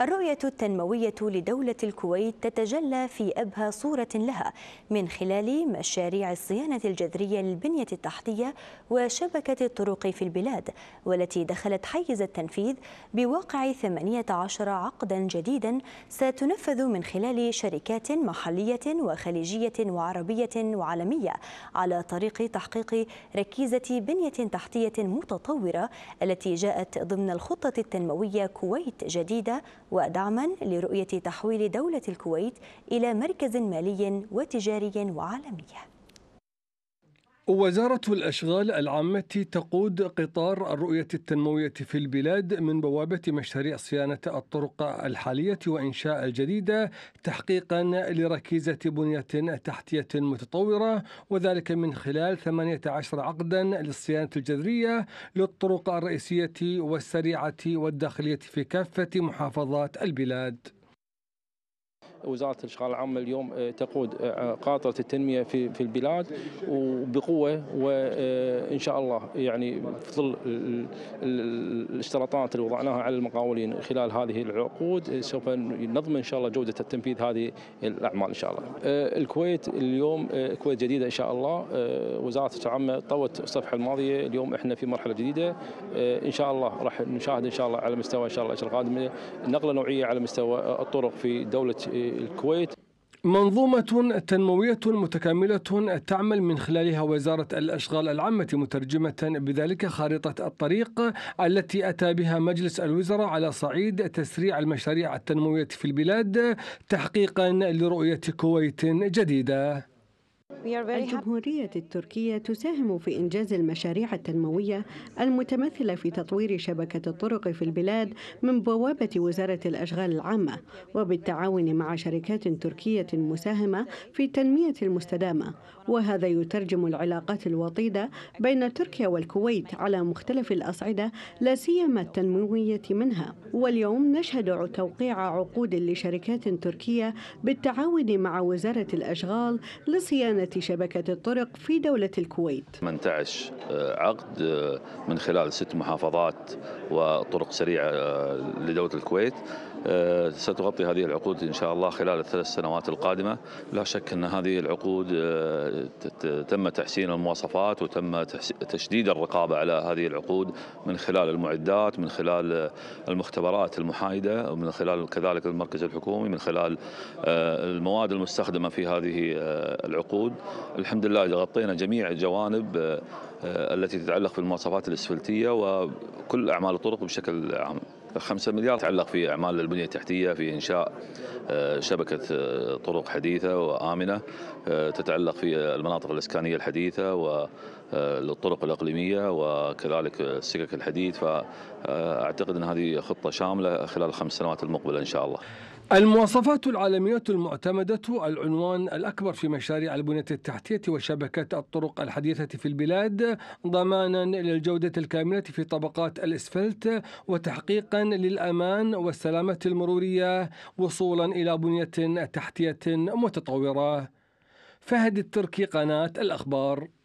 الرؤية التنموية لدولة الكويت تتجلى في أبهى صورة لها من خلال مشاريع الصيانة الجذرية للبنية التحتية وشبكة الطرق في البلاد والتي دخلت حيز التنفيذ بواقع 18 عقدا جديدا ستنفذ من خلال شركات محلية وخليجية وعربية وعالمية على طريق تحقيق ركيزة بنية تحتية متطورة التي جاءت ضمن الخطة التنموية كويت جديدة ودعما لرؤية تحويل دولة الكويت إلى مركز مالي وتجاري وعالمي وزارة الأشغال العامة تقود قطار الرؤية التنموية في البلاد من بوابة مشاريع صيانة الطرق الحالية وإنشاء الجديدة تحقيقا لركيزة بنية تحتية متطورة وذلك من خلال 18 عقدا للصيانة الجذرية للطرق الرئيسية والسريعة والداخلية في كافة محافظات البلاد. وزاره الاشغال العام اليوم آه، تقود آه، آه، قاطره التنميه في في البلاد وبقوه وان شاء الله يعني في ظل الاشتراطات اللي وضعناها على المقاولين خلال هذه العقود سوف نضمن ان شاء الله جوده التنفيذ هذه الاعمال ان شاء الله. الكويت اليوم كويت جديده ان شاء الله وزاره العامه طوت الصفحه الماضيه اليوم احنا في مرحله جديده ان شاء الله راح نشاهد ان شاء الله على مستوى ان شاء الله الاشهر القادمه نقله نوعيه على مستوى الطرق في دوله الكويت منظومة تنموية متكاملة تعمل من خلالها وزارة الأشغال العامة مترجمة بذلك خارطة الطريق التي أتى بها مجلس الوزراء على صعيد تسريع المشاريع التنموية في البلاد تحقيقا لرؤية كويت جديدة الجمهورية التركية تساهم في إنجاز المشاريع التنموية المتمثلة في تطوير شبكة الطرق في البلاد من بوابة وزارة الأشغال العامة وبالتعاون مع شركات تركية مساهمة في التنمية المستدامة وهذا يترجم العلاقات الوطيدة بين تركيا والكويت على مختلف الأصعدة لا سيما التنموية منها واليوم نشهد توقيع عقود لشركات تركية بالتعاون مع وزارة الأشغال لصيانة إدانة شبكة الطرق في دولة الكويت 18 آه، عقد آه، من خلال ست محافظات وطرق سريعة آه، لدولة الكويت ستغطي هذه العقود إن شاء الله خلال الثلاث سنوات القادمة لا شك أن هذه العقود تم تحسين المواصفات وتم تشديد الرقابة على هذه العقود من خلال المعدات من خلال المختبرات المحايدة ومن خلال كذلك المركز الحكومي من خلال المواد المستخدمة في هذه العقود الوقود الحمد لله غطينا جميع الجوانب آه، آه، التي تتعلق بالمواصفات الاسفلتيه وكل اعمال الطرق بشكل عام خمسة مليار تعلق في اعمال البنيه التحتيه في انشاء آه، شبكه طرق حديثه وامنه تتعلق في المناطق الاسكانيه الحديثه للطرق الأقليمية وكذلك السكك الحديد فأعتقد أن هذه خطة شاملة خلال الخمس سنوات المقبلة إن شاء الله المواصفات العالمية المعتمدة العنوان الأكبر في مشاريع البنية التحتية وشبكة الطرق الحديثة في البلاد ضمانا للجودة الكاملة في طبقات الإسفلت وتحقيقا للأمان والسلامة المرورية وصولا إلى بنية تحتية متطورة فهد التركي قناة الأخبار